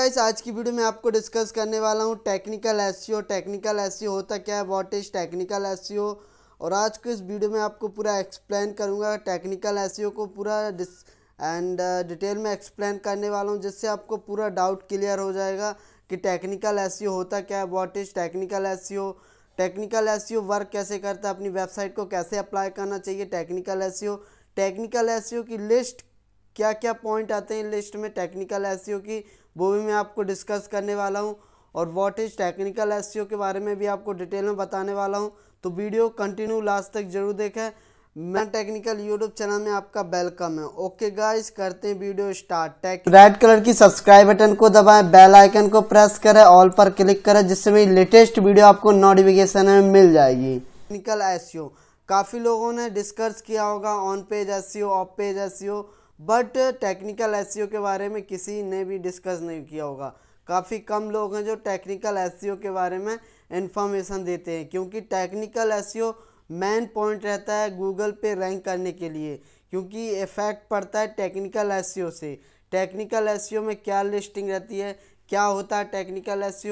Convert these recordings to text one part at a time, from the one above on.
guys आज की video में आपको डिस्कस करने वाला हूँ टेक्निकल एस टेक्निकल एस होता क्या है वॉट इज़ टेक्निकल एस और आज को इस वीडियो में आपको पूरा एक्सप्लेन करूँगा टेक्निकल एस e को पूरा डिस एंड डिटेल में एक्सप्लेन करने वाला हूँ जिससे आपको पूरा डाउट क्लियर हो जाएगा कि टेक्निकल एस e होता क्या है what is technical S technical S work कैसे करता है अपनी वेबसाइट को कैसे अप्लाई करना चाहिए टेक्निकल एस टेक्निकल एस की लिस्ट क्या क्या पॉइंट आते हैं लिस्ट में टेक्निकल एस की वो भी मैं आपको डिस्कस करने वाला हूँ और वॉट इज़ टेक्निकल एस के बारे में भी आपको डिटेल में बताने वाला हूँ तो वीडियो कंटिन्यू लास्ट तक जरूर देखें मैं टेक्निकल यूट्यूब चैनल में आपका वेलकम है ओके गाइस करते हैं video start take red colour की सब्सक्राइब बटन को दबाएं बेल आइकन को प्रेस करें ऑल पर क्लिक करें जिससे मेरी लेटेस्ट वीडियो आपको नोटिफिकेशन में मिल जाएगी टेक्निकल एस काफ़ी लोगों ने डिस्कस किया होगा on page S off page S but technical S के बारे में किसी ने भी डिस्कस नहीं किया होगा काफ़ी कम लोग हैं जो टेक्निकल एस e के बारे में इन्फॉर्मेशन देते हैं क्योंकि टेक्निकल एस मेन पॉइंट रहता है गूगल पे रैंक करने के लिए क्योंकि इफ़ेक्ट पड़ता है टेक्निकल एस e से टेक्निकल एस e में क्या लिस्टिंग रहती है क्या होता है टेक्निकल एस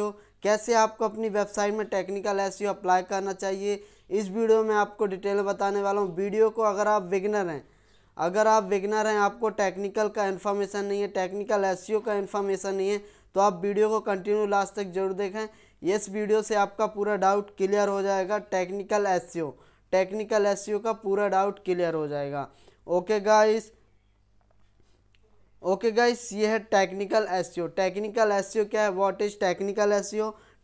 कैसे आपको अपनी वेबसाइट में टेक्निकल एस अप्लाई करना चाहिए इस वीडियो में आपको डिटेल बताने वाला हूँ वीडियो को अगर आप बिगनर हैं अगर आप बिगनर हैं आपको टेक्निकल का इन्फॉर्मेशन नहीं है टेक्निकल एस e का इन्फॉर्मेशन नहीं है तो आप वीडियो को कंटिन्यू लास्ट तक जरूर देखें इस वीडियो से आपका पूरा डाउट क्लियर हो जाएगा टेक्निकल एस टेक्निकल एस का पूरा डाउट क्लियर हो जाएगा ओके गाइस ओके गाइस ये है टेक्निकल एस टेक्निकल एस क्या है what is technical S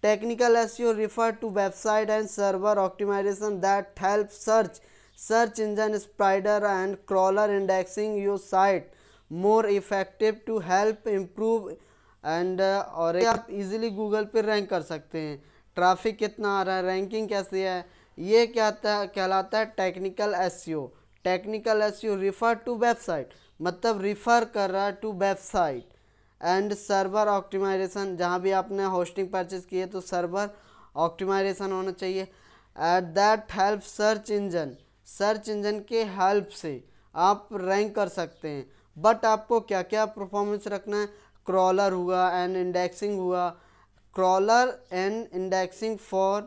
technical S refer to website and server optimisation that help search search engine spider and crawler indexing your site more effective to help improve and uh, और आप easily Google पर rank कर सकते हैं traffic कितना आ रहा है ranking कैसी है ये क्या कहलाता है technical S technical S refer to website मतलब रिफ़र कर रहा है to website and server optimisation जहाँ भी आपने होस्टिंग परचेज़ की है तो सर्वर ऑप्टिमाइजेशन होना चाहिए at that help search engine search engine के हेल्प से आप रैंक कर सकते हैं बट आपको क्या क्या परफॉर्मेंस रखना है क्रॉलर हुआ एंड इंडेक्सिंग हुआ crawler and indexing for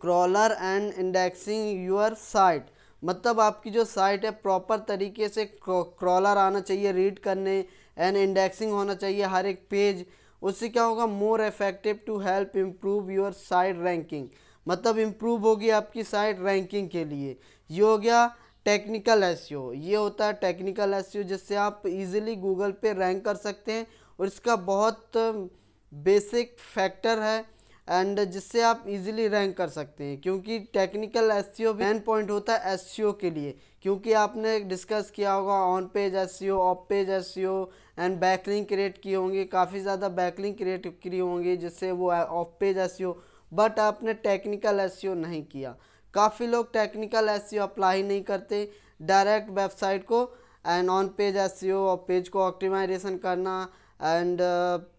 crawler and indexing your site मतलब आपकी जो साइट है प्रॉपर तरीके से क्रॉलर आना चाहिए रीड करने एंड इंडेक्सिंग होना चाहिए हर एक पेज उससे क्या होगा more effective to help improve your site ranking मतलब इम्प्रूव होगी आपकी साइट रैंकिंग के लिए ये हो गया टेक्निकल एस e ये होता है टेक्निकल एस e जिससे आप इजीली गूगल पे रैंक कर सकते हैं और इसका बहुत बेसिक फैक्टर है एंड जिससे आप इजीली रैंक कर सकते हैं क्योंकि technical S C main point होता है एस e के लिए क्योंकि आपने डिस्कस किया होगा on page S C off page S C and backlink create किए होंगे काफ़ी ज़्यादा बैकलिंग क्रिएट किए होंगे जिससे वो ऑफ पेज एस बट आपने टेक्निकल एस e नहीं किया काफ़ी लोग टेक्निकल एस अप्लाई नहीं करते डायरेक्ट वेबसाइट को एंड ऑन पेज एस और पेज को ऑक्टिमाइजेशन करना एंड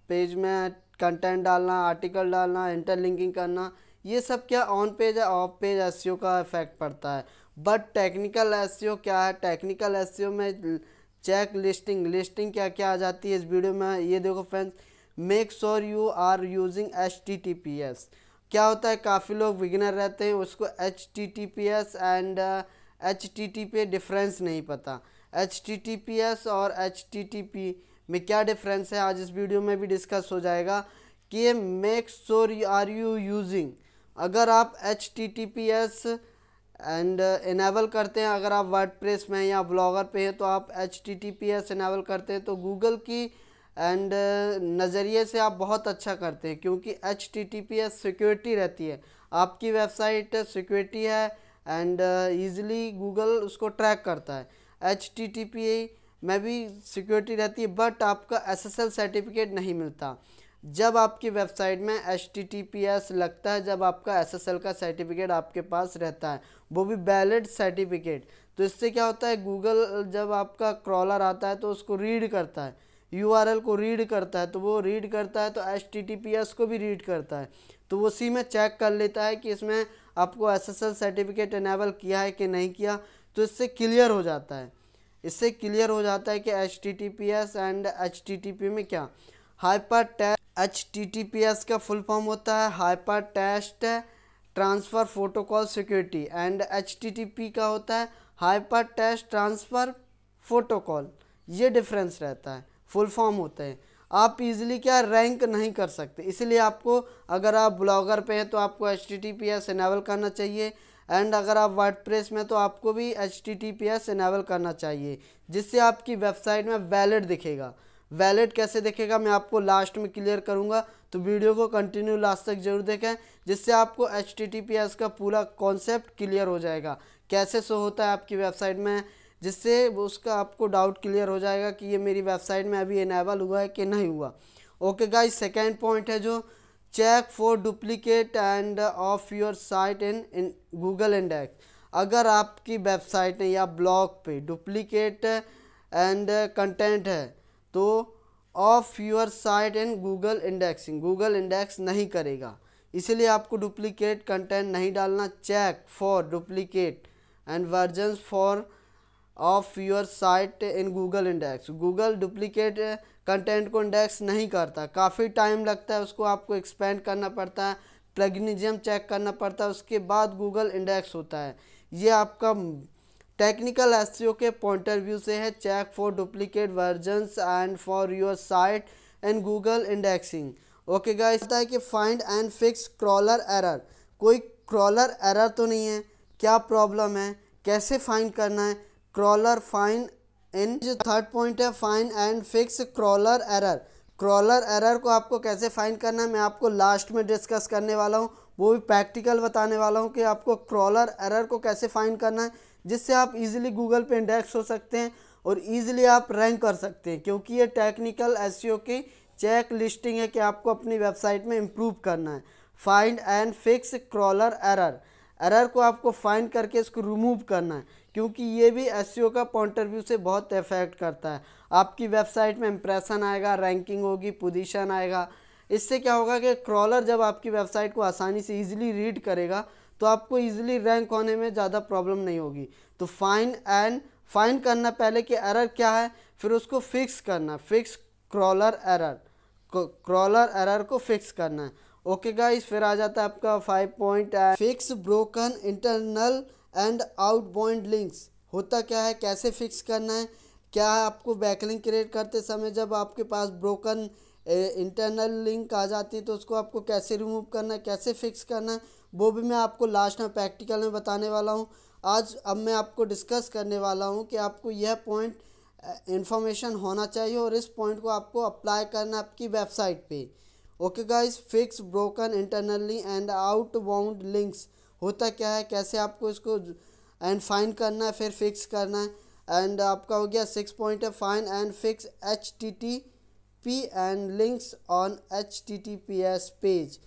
पेज uh, में कंटेंट डालना आर्टिकल डालना इंटरलिंकिंग करना ये सब क्या ऑन पेज या ऑफ पेज एस का इफेक्ट पड़ता है बट टेक्निकल एस क्या है टेक्निकल एस e में चेक लिस्टिंग लिस्टिंग क्या क्या आ जाती है इस वीडियो में ये देखो friends make sure you are using H T T P S क्या होता है काफ़ी लोग बिगिनर रहते हैं उसको H T T P S and H T T P difference नहीं पता H T T P S और एच टी टी पी में क्या डिफरेंस है आज इस वीडियो में भी डिस्कस हो जाएगा कि make sure are you using अगर आप H T T P S and enable करते हैं अगर आप वर्ड में या ब्लॉगर पे हैं तो आप H T T P S enable करते हैं तो गूगल की एंड uh, नज़रिए से आप बहुत अच्छा करते हैं क्योंकि H T T P S security रहती है आपकी वेबसाइट सिक्योरिटी है एंड ईज़िली गूगल उसको ट्रैक करता है एच टी टी पी में भी सिक्योरिटी रहती है बट आपका एस एस एल सर्टिफिकेट नहीं मिलता जब आपकी वेबसाइट में H T T P S लगता है जब आपका एस एस एल का सर्टिफिकेट आपके पास रहता है वो भी वैलिड सर्टिफिकेट तो इससे क्या होता है गूगल जब आपका क्रॉलर आता है तो उसको रीड करता है यू को रीड करता है तो वो रीड करता है तो एच को भी रीड करता है तो वो उसी में चेक कर लेता है कि इसमें आपको एस सर्टिफिकेट इनेबल किया है कि नहीं किया तो इससे क्लियर हो जाता है इससे क्लियर हो जाता है कि एच एंड एच में क्या हाइपर टेस्ट एच का फुल फॉर्म होता है hyper text transfer protocol security and H का होता है हाइपर टेस्ट ट्रांसफ़र प्रोटोकॉल ये डिफरेंस रहता है फुल फॉर्म होते हैं आप इजीली क्या रैंक नहीं कर सकते इसलिए आपको अगर आप ब्लॉगर पे हैं तो आपको H T T P S enable करना चाहिए एंड अगर आप वर्ड में तो आपको भी H T T P S enable करना चाहिए जिससे आपकी वेबसाइट में वैलिड दिखेगा वैलिड कैसे दिखेगा मैं आपको लास्ट में क्लियर करूँगा तो वीडियो को कंटिन्यू लास्ट तक जरूर देखें जिससे आपको एच का पूरा कॉन्सेप्ट क्लियर हो जाएगा कैसे शो होता है आपकी वेबसाइट में जिससे उसका आपको डाउट क्लियर हो जाएगा कि ये मेरी वेबसाइट में अभी इनेबल हुआ है कि नहीं हुआ ओके गाइस सेकेंड पॉइंट है जो check for duplicate and of your site in Google index अगर आपकी वेबसाइट है या ब्लॉग पे डुप्लीकेट एंड कंटेंट है तो of your site in Google indexing Google index नहीं करेगा इसलिए आपको डुप्लीकेट कंटेंट नहीं डालना check for duplicate and version for of your site in Google index Google duplicate content को इंडेक्स नहीं करता काफ़ी टाइम लगता है उसको आपको एक्सपेंड करना पड़ता है प्लेगनिजियम चेक करना पड़ता है उसके बाद गूगल इंडेक्स होता है ये आपका टेक्निकल एस e के पॉइंट ऑफ व्यू से है check for duplicate versions and for your site and Google indexing okay guys इसका है कि find and fix crawler error कोई क्रॉलर एरर तो नहीं है क्या प्रॉब्लम है कैसे फाइंड करना है क्रॉलर फाइन इन जो थर्ड पॉइंट है find and fix crawler error crawler error को आपको कैसे फाइन करना है मैं आपको लास्ट में डिस्कस करने वाला हूँ वो भी प्रैक्टिकल बताने वाला हूँ कि आपको क्रॉलर एरर को कैसे फाइन करना है जिससे आप इजीली गूगल पे इंडेक्स हो सकते हैं और इजीली आप रैंक कर सकते हैं क्योंकि ये टेक्निकल एस e की चेक लिस्टिंग है कि आपको अपनी वेबसाइट में इम्प्रूव करना है find and fix crawler error error को आपको फाइंड करके इसको रिमूव करना है क्योंकि ये भी एस e का पॉइंट ऑफ व्यू से बहुत इफेक्ट करता है आपकी वेबसाइट में इंप्रेशन आएगा रैंकिंग होगी पोजीशन आएगा इससे क्या होगा कि क्रॉलर जब आपकी वेबसाइट को आसानी से ईजिली रीड करेगा तो आपको ईजिली रैंक होने में ज़्यादा प्रॉब्लम नहीं होगी तो फाइन एंड फाइन करना पहले कि एरर क्या है फिर उसको फिक्स करना fix crawler error crawler error को फिक्स करना है ओके गाइस फिर आ जाता है आपका five point fix broken internal and outbound links होता क्या है कैसे फिक्स करना है क्या है आपको बैकलिंग क्रिएट करते समय जब आपके पास ब्रोकन इंटरनल लिंक आ जाती है तो उसको आपको कैसे रिमूव करना है कैसे फिक्स करना है वो भी मैं आपको लास्ट में प्रैक्टिकल में बताने वाला हूँ आज अब मैं आपको डिस्कस करने वाला हूँ कि आपको यह पॉइंट इन्फॉर्मेशन होना चाहिए और इस पॉइंट को आपको अप्लाई करना है आपकी वेबसाइट पे okay guys fix broken internally and outbound links होता क्या है कैसे आपको इसको एंड फाइन करना है फिर फिक्स करना है एंड आपका हो गया सिक्स पॉइंट है find and fix H T T P and links on H T T P S page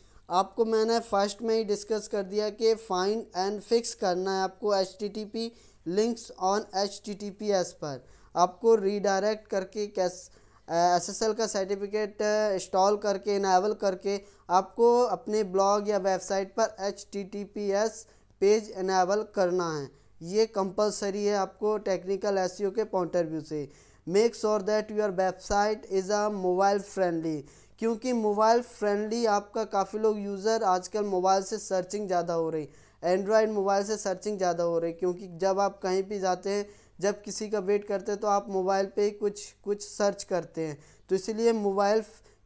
आपको मैंने फर्स्ट में ही डिस्कस कर दिया कि फाइन एंड फिक्स करना है आपको H T T P links on H T T P S पर आपको रीडायरेक्ट करके कैसे एसएसएल का सर्टिफिकेट इंस्टॉल करके इनावल करके आपको अपने ब्लॉग या वेबसाइट पर एच पेज इनावल करना है ये कंपलसरी है आपको टेक्निकल एस e के पॉइंट ऑफ व्यू से make sure that your website is a mobile friendly क्योंकि मोबाइल फ्रेंडली आपका काफ़ी लोग यूज़र आजकल मोबाइल से सर्चिंग ज़्यादा हो रही एंड्रॉयड मोबाइल से सर्चिंग ज़्यादा हो रही क्योंकि जब आप कहीं भी जाते हैं जब किसी का वेट करते हैं तो आप मोबाइल पे कुछ कुछ सर्च करते हैं तो इसलिए मोबाइल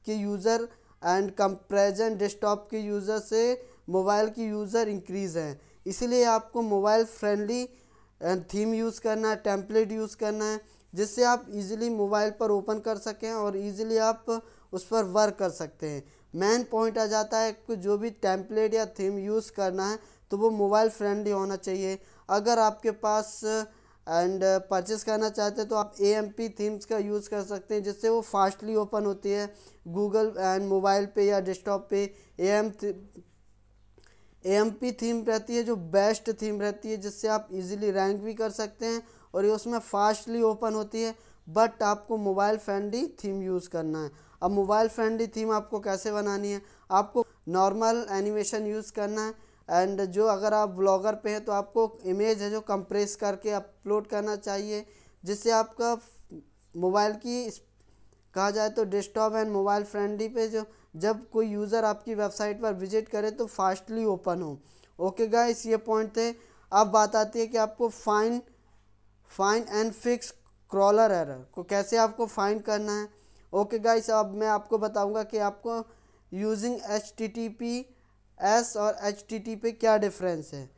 के यूज़र एंड कंप्रेजन डेस्कटॉप के यूज़र से मोबाइल की यूज़र इंक्रीज़ हैं इसलिए आपको मोबाइल फ्रेंडली थीम यूज़ करना है टेम्पलेट यूज़ करना है जिससे आप इजीली मोबाइल पर ओपन कर सकें और इजीली आप उस पर वर्क कर सकते हैं मेन पॉइंट आ जाता है कि जो भी टेम्पलेट या थीम यूज़ करना है तो वो मोबाइल फ्रेंडली होना चाहिए अगर आपके पास एंड परचेस uh, करना चाहते हैं तो आप ए एम पी थीम्स का यूज़ कर सकते हैं जिससे वो फास्टली ओपन होती है गूगल एंड मोबाइल पे या डेस्कटॉप पे A M A M P theme रहती है जो बेस्ट थीम रहती है जिससे आप इजीली रैंक भी कर सकते हैं और ये उसमें फास्टली ओपन होती है बट आपको मोबाइल फ्रेंडली थीम यूज़ करना है अब मोबाइल फ्रेंडली थीम आपको कैसे बनानी है आपको नॉर्मल एनिमेशन यूज़ करना है एंड जो अगर आप ब्लॉगर पे हैं तो आपको इमेज है जो कंप्रेस करके अपलोड करना चाहिए जिससे आपका मोबाइल की कहा जाए तो डेस्कटॉप एंड मोबाइल फ्रेंडली पे जो जब कोई यूज़र आपकी वेबसाइट पर विजिट करे तो फास्टली ओपन हो ओके गाइस ये पॉइंट थे अब बात आती है कि आपको find find and fix crawler error को कैसे आपको फाइन करना है ओके गाइस अब मैं आपको बताऊंगा कि आपको using H T T P S और एच टी टी पे क्या डिफरेंस है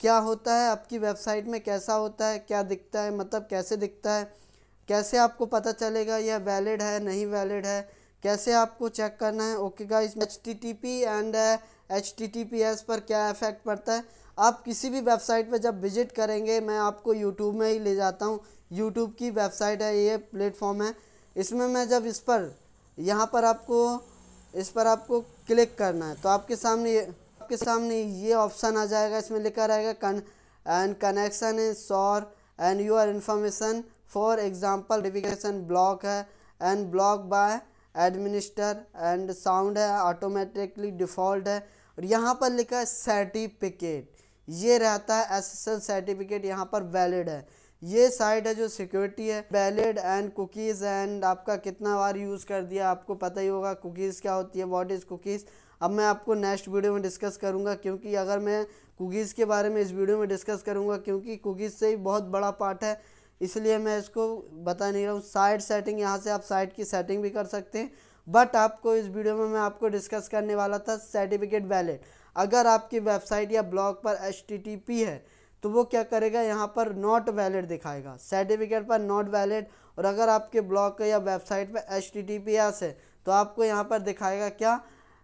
क्या होता है आपकी वेबसाइट में कैसा होता है क्या दिखता है मतलब कैसे दिखता है कैसे आपको पता चलेगा यह वैलिड है नहीं वैलिड है कैसे आपको चेक करना है ओके इसमें H T T P and H T T P S पर क्या इफ़ेक्ट पड़ता है आप किसी भी वेबसाइट पर जब विजिट करेंगे मैं आपको यूट्यूब में ही ले जाता हूँ यूट्यूब की वेबसाइट है ये प्लेटफॉर्म है इसमें मैं जब इस पर यहाँ पर आपको इस पर आपको क्लिक करना है तो आपके सामने आपके सामने ये ऑप्शन आ जाएगा इसमें लिखा रहेगा कन एंड कनेक्शन इज सॉर and your information for example notification block है and block by administer and sound है ऑटोमेटिकली डिफ़ॉल्ट है और यहाँ पर लिखा है सर्टिफिकेट ये रहता है एस सर्टिफिकेट यहाँ पर वैलिड है ये साइट है जो सिक्योरिटी है बैलेड एंड कुकीज़ एंड आपका कितना बार यूज़ कर दिया आपको पता ही होगा कुकीज़ क्या होती है वॉट इज़ कुकीज़ अब मैं आपको नेक्स्ट वीडियो में डिस्कस करूंगा क्योंकि अगर मैं कुकीज़ के बारे में इस वीडियो में डिस्कस करूंगा क्योंकि कुकीज़ से ही बहुत बड़ा पार्ट है इसलिए मैं इसको बता नहीं रहा हूँ साइट सेटिंग यहाँ से आप साइट की सेटिंग भी कर सकते हैं बट आपको इस वीडियो में मैं आपको डिस्कस करने वाला था सर्टिफिकेट वैलेट अगर आपकी वेबसाइट या ब्लॉग पर एच है तो वो क्या करेगा यहाँ पर नॉट वैलिड दिखाएगा सर्टिफिकेट पर नॉट वैलिड और अगर आपके ब्लॉग या वेबसाइट पर एच टी है तो आपको यहाँ पर दिखाएगा क्या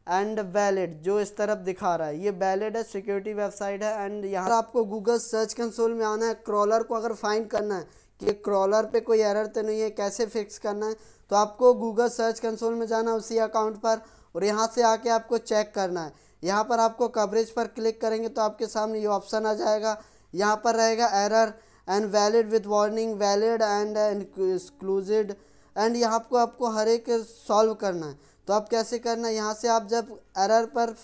एंड वैलिड जो इस तरफ दिखा रहा है ये वैलिड है सिक्योरिटी वेबसाइट है एंड यहाँ आपको गूगल सर्च कंसोल में आना है क्रॉलर को अगर फाइंड करना है कि क्रॉलर पे कोई एरर तो नहीं है कैसे फिक्स करना है तो आपको गूगल सर्च कंसोल में जाना है उसी अकाउंट पर और यहाँ से आके आपको चेक करना है यहाँ पर आपको कवरेज पर क्लिक करेंगे तो आपके सामने ये ऑप्शन आ जाएगा यहाँ पर रहेगा error and valid with warning valid and excluded and यहाँ को आपको हर एक सॉल्व करना है तो आप कैसे करना है यहाँ से आप जब एरर पर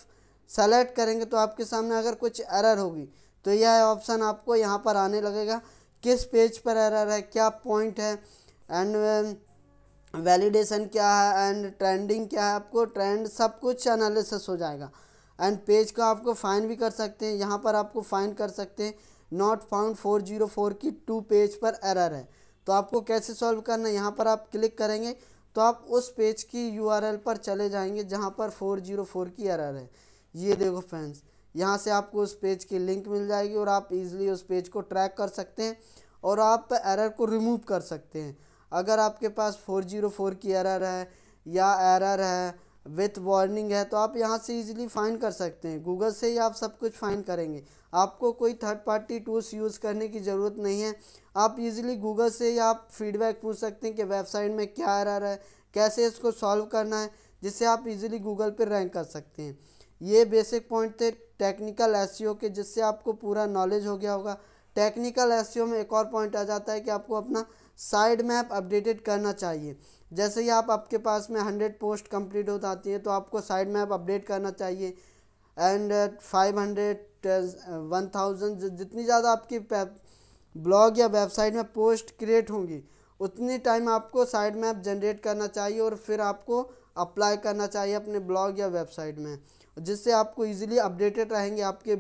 सेलेक्ट करेंगे तो आपके सामने अगर कुछ एरर होगी तो यह ऑप्शन आपको यहाँ पर आने लगेगा किस पेज पर एरर है क्या पॉइंट है एंड वैलिडेशन um, क्या है एंड ट्रेंडिंग क्या है आपको ट्रेंड सब कुछ एनालिसिस हो जाएगा एंड पेज को आपको फाइन भी कर सकते हैं यहाँ पर आपको फाइन कर सकते हैं नॉट फाउंड 404 की टू पेज पर एरर है तो आपको कैसे सॉल्व करना है यहाँ पर आप क्लिक करेंगे तो आप उस पेज की यू पर चले जाएंगे जहाँ पर 404 की एरर है ये देखो फ्रेंड्स यहाँ से आपको उस पेज की लिंक मिल जाएगी और आप इजीली उस पेज को ट्रैक कर सकते हैं और आप एरर को रिमूव कर सकते हैं अगर आपके पास 404 की एरर है या एरर है विथ वार्निंग है तो आप यहाँ से इजीली फाइंड कर सकते हैं गूगल से ही आप सब कुछ फाइंड करेंगे आपको कोई थर्ड पार्टी टूल्स यूज़ करने की ज़रूरत नहीं है आप इजीली गूगल से ही आप फीडबैक पूछ सकते हैं कि वेबसाइट में क्या आ रहा है कैसे इसको सॉल्व करना है जिससे आप इजीली गूगल पर रैंक कर सकते हैं ये बेसिक पॉइंट थे टेक्निकल एस e के जिससे आपको पूरा नॉलेज हो गया होगा टेक्निकल एस e में एक और पॉइंट आ जाता है कि आपको अपना साइड मैप अपडेटेड करना चाहिए जैसे ही आप आपके पास में हंड्रेड पोस्ट कंप्लीट हो जाती हैं तो आपको साइड मैप अपडेट करना चाहिए and five hundred one thousand जितनी ज़्यादा आपकी ब्लॉग या वेबसाइट में पोस्ट क्रिएट होंगी उतनी टाइम आपको साइड मैप जनरेट करना चाहिए और फिर आपको अप्लाई करना चाहिए अपने ब्लॉग या वेबसाइट में जिससे आपको इजीली अपडेटेड रहेंगे आपके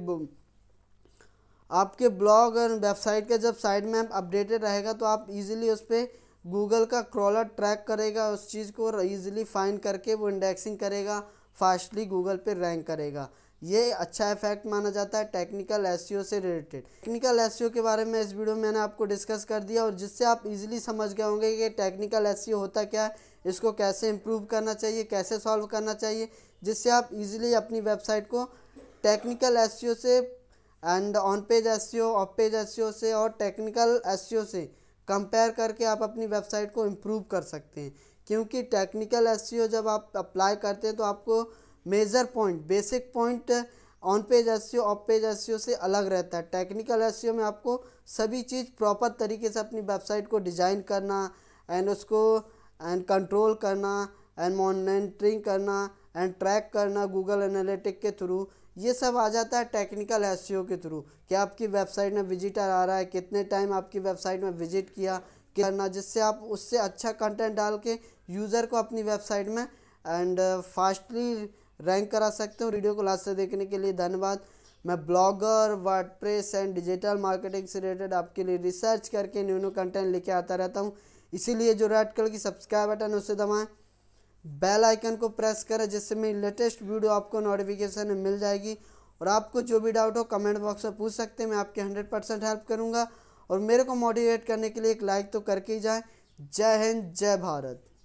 आपके ब्लॉग और वेबसाइट का जब साइड मैप अपडेटेड रहेगा तो आप इजीली उस पर गूगल का क्रॉलर ट्रैक करेगा उस चीज़ को और ईजिली फाइंड करके वो इंडेक्सिंग करेगा फास्टली गूगल पे रैंक करेगा ये अच्छा इफेक्ट माना जाता है टेक्निकल एस e से रिलेटेड टेक्निकल एस के बारे में इस वीडियो में मैंने आपको डिस्कस कर दिया और जिससे आप इजीली समझ गए होंगे कि टेक्निकल एस e होता क्या है इसको कैसे इम्प्रूव करना चाहिए कैसे सॉल्व करना चाहिए जिससे आप इजीली अपनी वेबसाइट को टेक्निकल एस e से and on page S off page S से और टेक्निकल एस से कंपेयर करके आप अपनी वेबसाइट को इम्प्रूव कर सकते हैं क्योंकि टेक्निकल एस e जब आप अप्लाई करते हैं तो आपको major point basic point on page S off page S से अलग रहता है टेक्निकल एस e में आपको सभी चीज़ प्रॉपर तरीके से अपनी वेबसाइट को डिज़ाइन करना एंड उसको एंड कंट्रोल करना एंड मॉनिटरिंग करना एंड ट्रैक करना गूगल एनालिटिक के थ्रू ये सब आ जाता है टेक्निकल एस e के थ्रू कि आपकी वेबसाइट में विजिटर आ रहा है कितने टाइम आपकी वेबसाइट में विजिट किया करना जिससे आप उससे अच्छा कंटेंट डाल के यूज़र को अपनी वेबसाइट में एंड फास्टली रैंक करा सकते हो वीडियो को लास्ट से देखने के लिए धन्यवाद मैं blogger press and digital marketing से रिलेटेड आपके लिए रिसर्च करके न्यू न्यू कंटेंट लेके आता रहता हूँ इसीलिए जो रेड कलर की सब्सक्राइब बटन उसे दबाएँ बेल आइकन को प्रेस करें जिससे मेरी लेटेस्ट वीडियो आपको नोटिफिकेशन मिल जाएगी और आपको जो भी डाउट हो कमेंट बॉक्स में पूछ सकते हैं मैं आपकी हंड्रेड परसेंट हेल्प करूँगा और मेरे को मोटिवेट करने के लिए एक लाइक तो करके ही जाएँ जय हिंद जय भारत